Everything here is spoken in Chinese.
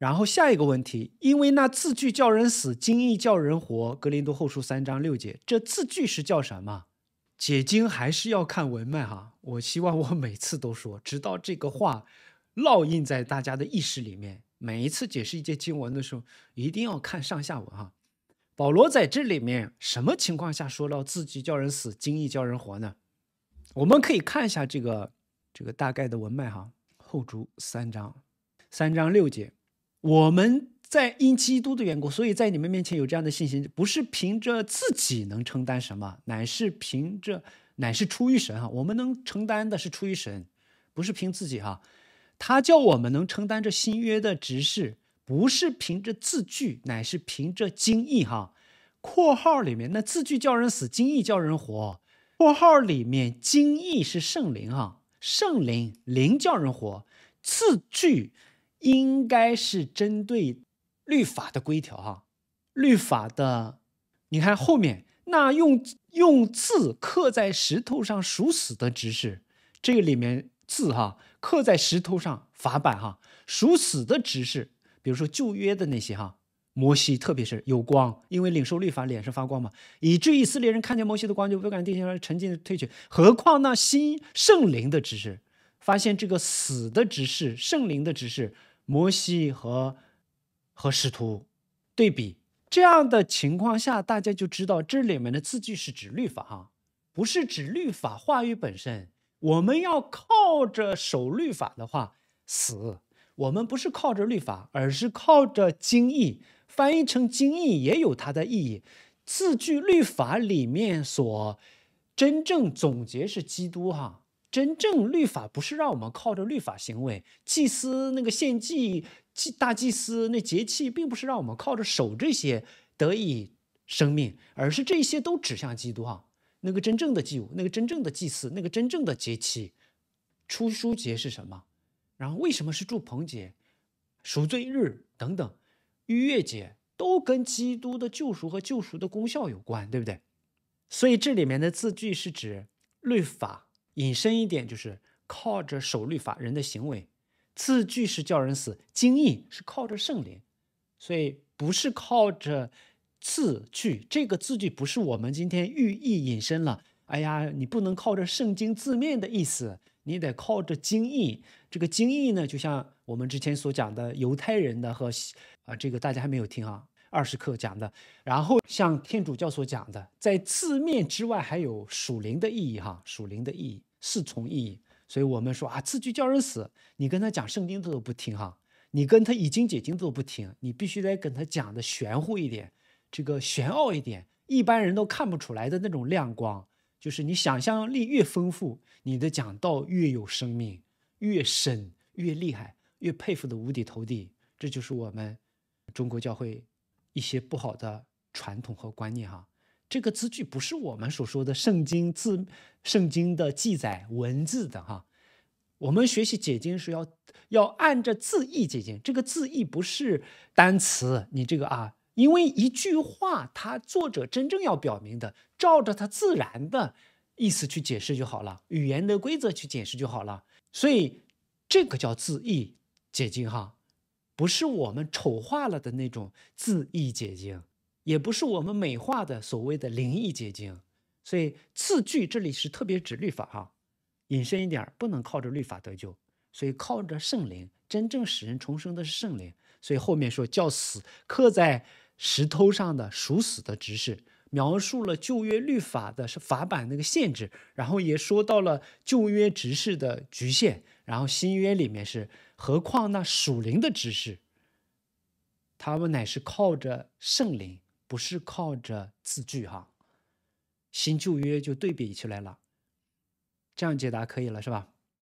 然后下一个问题，因为那字句叫人死，经义叫人活。格林多后书三章六节，这字句是叫什么？解经还是要看文脉哈。我希望我每次都说，直到这个话烙印在大家的意识里面。每一次解释一节经文的时候，一定要看上下文哈。保罗在这里面什么情况下说到字句叫人死，经义叫人活呢？我们可以看一下这个这个大概的文脉哈。后书三章，三章六节。我们在因基督的缘故，所以在你们面前有这样的信心，不是凭着自己能承担什么，乃是凭着乃是出于神啊。我们能承担的是出于神，不是凭自己哈。他叫我们能承担这新约的执事，不是凭着字句，乃是凭着经意哈。括号里面那字句叫人死，经意叫人活。括号里面经意是圣灵哈，圣灵灵叫人活，字句。应该是针对律法的规条哈，律法的，你看后面那用用字刻在石头上属死的执事，这个里面字哈刻在石头上法版哈属死的执事，比如说旧约的那些哈摩西，特别是有光，因为领受律法脸上发光嘛，以致以色列人看见摩西的光就不敢定下来沉浸退去，何况那新圣灵的执事，发现这个死的执事圣灵的执事。摩西和和使徒对比，这样的情况下，大家就知道这里面的字句是指律法哈，不是指律法话语本身。我们要靠着守律法的话死，我们不是靠着律法，而是靠着经义。翻译成经义也有它的意义。字句律法里面所真正总结是基督哈。真正律法不是让我们靠着律法行为，祭司那个献祭，祭大祭司那节气，并不是让我们靠着手这些得以生命，而是这些都指向基督啊。那个真正的祭物，那个真正的祭祀，那个真正的节气，出书节是什么？然后为什么是祝棚节、赎罪日等等逾越节都跟基督的救赎和救赎的功效有关，对不对？所以这里面的字句是指律法。引申一点，就是靠着守律法人的行为，字句是叫人死；经意是靠着圣灵，所以不是靠着字句。这个字句不是我们今天寓意引申了。哎呀，你不能靠着圣经字面的意思，你得靠着经意。这个经意呢，就像我们之前所讲的犹太人的和啊，这个大家还没有听啊，二十课讲的。然后像天主教所讲的，在字面之外还有属灵的意义哈，属灵的意义。四重意义，所以我们说啊，字句叫人死。你跟他讲圣经，他都不听哈；你跟他已经解经，他都不听。你必须得跟他讲的玄乎一点，这个玄奥一点，一般人都看不出来的那种亮光，就是你想象力越丰富，你的讲道越有生命，越深，越厉害，越佩服的五体投地。这就是我们中国教会一些不好的传统和观念哈。这个字句不是我们所说的圣经字，圣经的记载文字的哈。我们学习解经是要要按照字义解经，这个字义不是单词，你这个啊，因为一句话，它作者真正要表明的，照着它自然的意思去解释就好了，语言的规则去解释就好了，所以这个叫字义解经哈，不是我们丑化了的那种字义解经。也不是我们美化的所谓的灵异结晶，所以次句这里是特别指律法哈，引申一点，不能靠着律法得救，所以靠着圣灵真正使人重生的是圣灵，所以后面说叫死刻在石头上的属死的执事，描述了旧约律法的是法版那个限制，然后也说到了旧约执事的局限，然后新约里面是何况那属灵的执事，他们乃是靠着圣灵。不是靠着字句哈，新旧约就对比起来了，这样解答可以了，是吧？